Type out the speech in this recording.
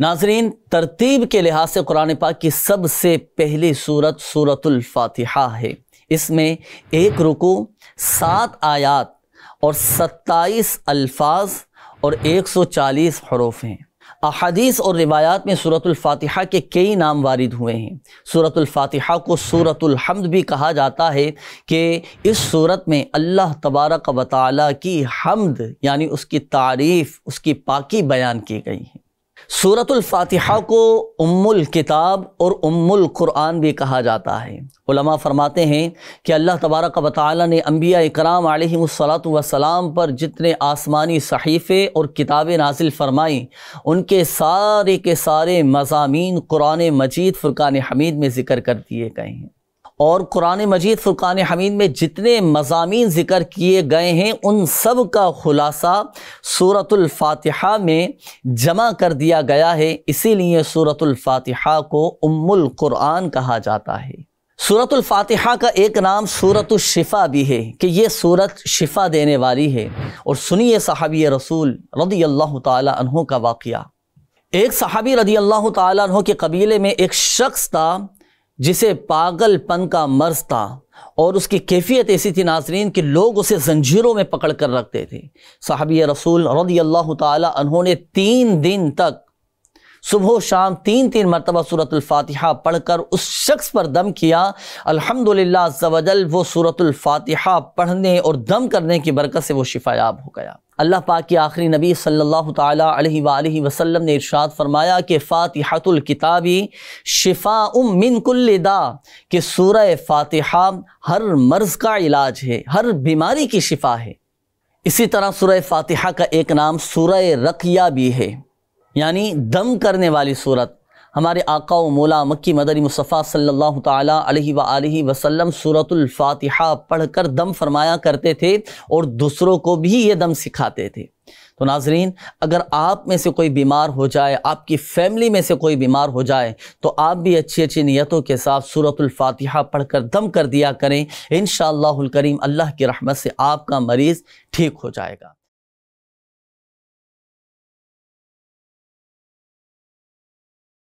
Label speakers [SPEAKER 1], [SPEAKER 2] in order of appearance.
[SPEAKER 1] नाजरीन तरतीब के लिहाज से कुरान पाक की सबसे पहली सूरत सूरतुल्फातिहा है इसमें एक रुकू सात आयात और सत्ताईस अल्फाज और एक सौ चालीस हरूफ हैं अहादीस और रिवायात में सूरतुल्फातिहा के कई नाम वारिद हुए हैं सूरतुल्फातिहा को सूरतुल्हमद भी कहा जाता है कि इस सूरत में अल्लाह तबारक व की हमद यानी उसकी तारीफ़ उसकी पाकी बयान की गई है सूरतुल फातिहा को उम्मुल किताब और उम्मुल कुरान भी कहा जाता है उलमा फरमाते हैं कि अल्लाह तबारक व ताली ने अम्बिया इकराम आलत वसलाम पर जितने आसमानी सहीफ़े और किताबें नाजिल फरमाई उनके सारे के सारे मजामी कुरान मजीद फ़ुरक़ान हमीद में ज़िक्र कर दिए गए हैं और कुरान मजीद फुरान हमीद में जितने मजामी ज़िक्र किए गए हैं उन सब का ख़ुलासा सूरतलफ़ातहा में जमा कर दिया गया है इसीलिए सूरतलफ़ातहा को उम्मुल कुरान कहा जाता है सूरतुल्फ़ातिहा का एक नाम सूरत शिफ़ा भी है कि ये सूरत शिफ़ा देने वाली है और सुनिए सहाबी रसूल रदी अल्लाह तहों का वाक़ एक सहाबी रदी अल्लाह तहों के कबीले में एक शख्स था जिसे पागलपन का मर्ज था और उसकी कैफियत ऐसी थी नाजरीन कि लोग उसे जंजीरों में पकड़ कर रखते थे साहबी रसूल रदी अल्लाह तहों ने तीन दिन तक सुबह शाम तीन तीन मरतबा सूरतफ़ातिहा पढ़कर उस शख्स पर दम किया अलहमदिल्ला जवजल वो सूरतफ़ातिहा पढ़ने और दम करने की बरकत से वो शिफायाब हो गया अल्लाह पाक के आखिरी नबी सल्लल्लाहु अलैहि वसल्लम ने इरशाद फरमाया कि फ़ातिहातुल किताबी शिफा उम मिन कुल्लिदा कि सूर फ़ातिहा हर मर्ज़ का इलाज है हर बीमारी की शिफा है इसी तरह सूर फ़ातिहा का एक नाम सूर रकिया भी है यानी दम करने वाली सूरत हमारे आका व मौला मक्की मदरी मुसफ़ा सल्लल्लाहु ताला अलैहि व आलिहि वसल्लम सूरतुल फातिहा पढ़कर दम फरमाया करते थे और दूसरों को भी ये दम सिखाते थे तो नाजरीन अगर आप में से कोई बीमार हो जाए आपकी फैमिली में से कोई बीमार हो जाए तो आप भी अच्छी अच्छी नीयतों के साथ सूरतुल फातिहा पढ़कर दम कर दिया करें इन करीम अल्लाह की रहमत से आपका मरीज़ ठीक हो जाएगा